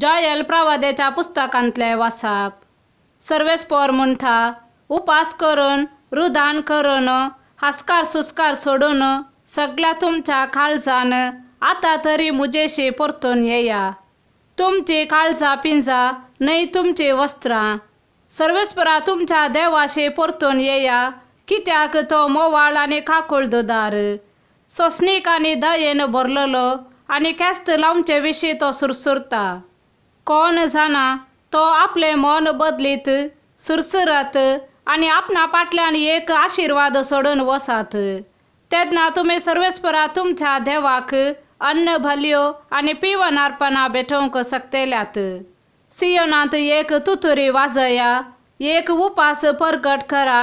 जॉयल प्रवादेच्या पुस्तकांतले वासाप सर्वेस पोर म्हणटा उपास करून रुदान करून हासकार सुस्कार सोडून सगळ्या तुमच्या काळजान आता तरी मुजेशी परतून येया तुमची काळजा पिंजा नाही तुमची वस्त्रां सर्वेस्परा तुमच्या देवाशी परतून येया कित्याक तो मोवाळ आनी दुदार सोसनीक आनी दयेन भरलेलो आनी केस्त लावचे विशीं तो सुरसुरता कोण जाणा तो आपले मन बदलीत सुरसुरात आणि आपणा पाटल्यान एक आशीर्वाद सोडून वसात तेदना तुमी सर्वेस्परा तुमच्या देवाक अन्न भल्यो आणि पिवन अर्पणा भेटोवंक सकतेल्यात सियोनांत एक तुतुरी वाजया एक उपास परगट करा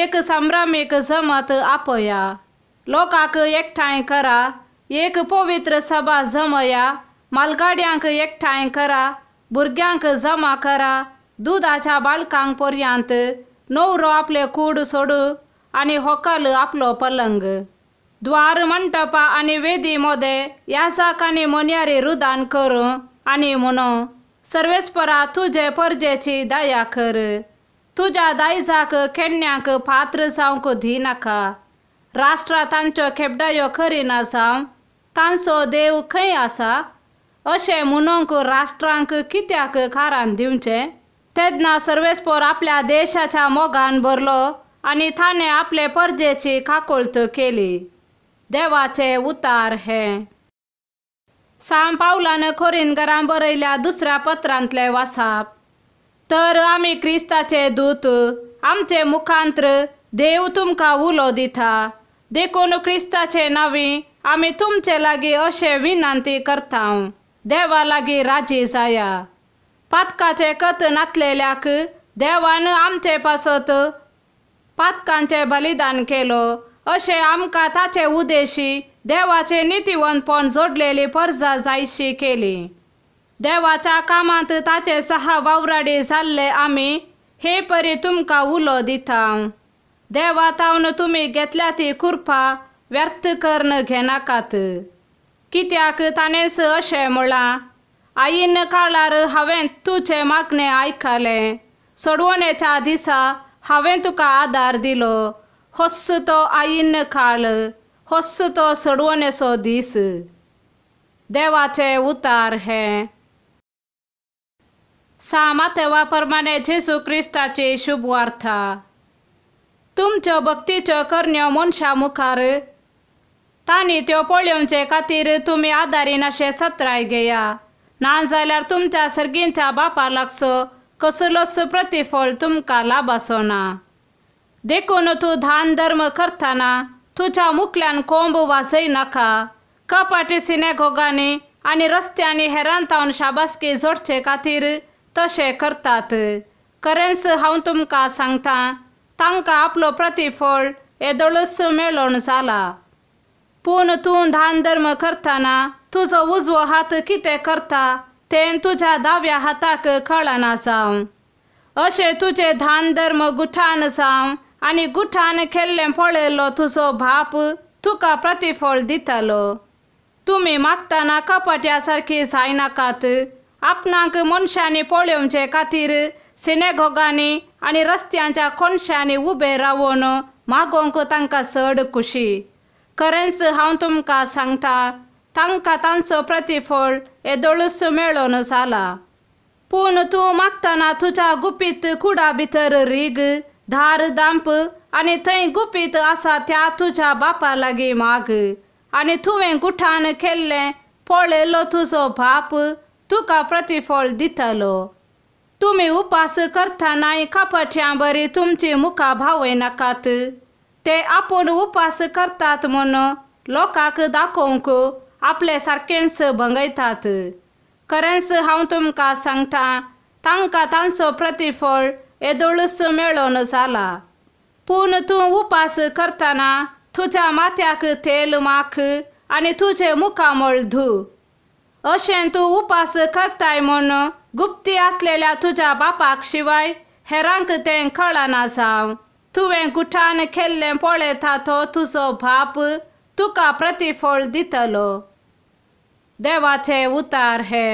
एक संभ्रामीक जमत आपया लोकाक एकठांय करा एक पवित्र सभा जमया मालगाड्यांक एकठांय करा भुरग्यांक जमा करा दुदाच्या बालकांक पर्यांत नवरो आपले कूड सोडू आणि होकल आपलो पलंग द्वार मंटपा आणि वेदी मोदे यासाक आणि मोन्यारी रुदान करू आणि म्हणो सर्वेस्परा तुझे परजेची दया कर तुझ्या दायजाक खेळण्याक पात्र जावंक धी नाका राष्ट्रा तांच्यो खेपडायो करिना जावं तांचो देव खंय आसा अशें म्हणूंक राष्ट्रांक कित्याक कारण दिवचे तेदना सर्वेस्पोर आपल्या देशाच्या मोगान भरलो आणि थाने आपले परजेची काकोळत केली देवाचे उतार हे साम पावलान घरां बरयल्या दुसऱ्या पत्रांतले वासाप तर आम्ही क्रिस्ताचे दूत आमचे मुखांत्र देव तुमकां उलो दिता देखून क्रिस्ताचे नवी आम्ही तुमचे लागी अशें विनंती करता देवा लागी राजे साया पातकाचे कत नातलेल्याक देवान आमचे पासत पातकांचे बलिदान केलो असे आमका ताचे उदेशी देवाचे नितिवंतपण जोडलेली पर्जा जायशी केली देवाच्या कामात ताचे सहा वावराडी झाले आम्ही हे परी तुमका उलो दिता देवा तावन तुम्ही घेतल्या ती कृपा व्यर्थ कर्ण घेनाकात कित्याक ताणेंच अशें म्हणलां आईन काळार हांवें तुजें मागणें आयकलें सोडवणेच्या दिसा हांवें तुका आदार दिलो होस्स तो आईन काळ होस्स तो सोडवणेचो दीस देवाचे उतार हे सामा तेवा प्रमाणे जेसू क्रिस्ताची शुभवार्था तुमच्यो भक्तीच्यो कर्ण्यो मनशा मुखार तांणी त्यो पोळ्यांचे खातीर तुम्ही आदारीन अशें सत्राय घेया ना जाल्यार तुमच्या सर्गींच्या बापा लागसो कसलोच प्रतिफळ तुमकां लाभासो ना देखून तूं धान धर्म करताना तुझ्या मुखल्यान कोंब वाजय नाका कपाटी सिनेगोगांनी आनी रस्त्यांनी हेरांतावन शाबासकी जोडचे खातीर तशें करतात करेन्स हांव तुमकां सांगता तांकां आपलो प्रतिफळ येदोळूच मेळोन जाला धान धर्म करताना तुझा उजवो हात कितें करता ते तुझ्या दाव्या हाताक कळना असे अशें तुजें धर्म गुठान साव आणि गुठान केल्लें पळयल्लो तुजो भाप तुका प्रतिफळ दितालो तुम्ही मागताना कपट्या सारखी जायनाकात आपणाक मनशांनी पळयचे खातीर सिनेगोगांनी आणि रस्त्यांच्या कोनशांनी उभे रावून मागोवंक तांकां चड खुशी करेन्स हांव तुमकां सांगता तांकां तांचो प्रतिफळ येदोळूच मेळोन जाला पूण तूं मागतना तुज्या गुपीत कुडा भितर रीग धार दांप आनी थंय गुपीत आसा त्या तुज्या बापा लागीं माग आनी तुवें गुठान केल्लें पळयलो तुजो बाप तुका प्रतिफळ दितलो तुमी उपास करतानाय कापाच्या बरी तुमची मुखा भावय नाकात ते आपण उपास करतात म्हण लोकांक दाखोवंक आपले सारखेच भंगयतात खरेंच हांव तुमकां सांगता तांकां तांचो प्रतिफळ येदोळस मेळोन जाला पूण तूं उपास करतना तुज्या माथ्याक तेल माख आनी मुखा मुखामळ धू अशें तूं उपास करताय म्हण गुप्ती असलेल्या तुज्या बापाक शिवाय हेरांक तें कळना जावं तुवें गुठान केल्लें पळयता तो तुजो भाप तुका प्रतिफळ दितलो देवाचे उतार हे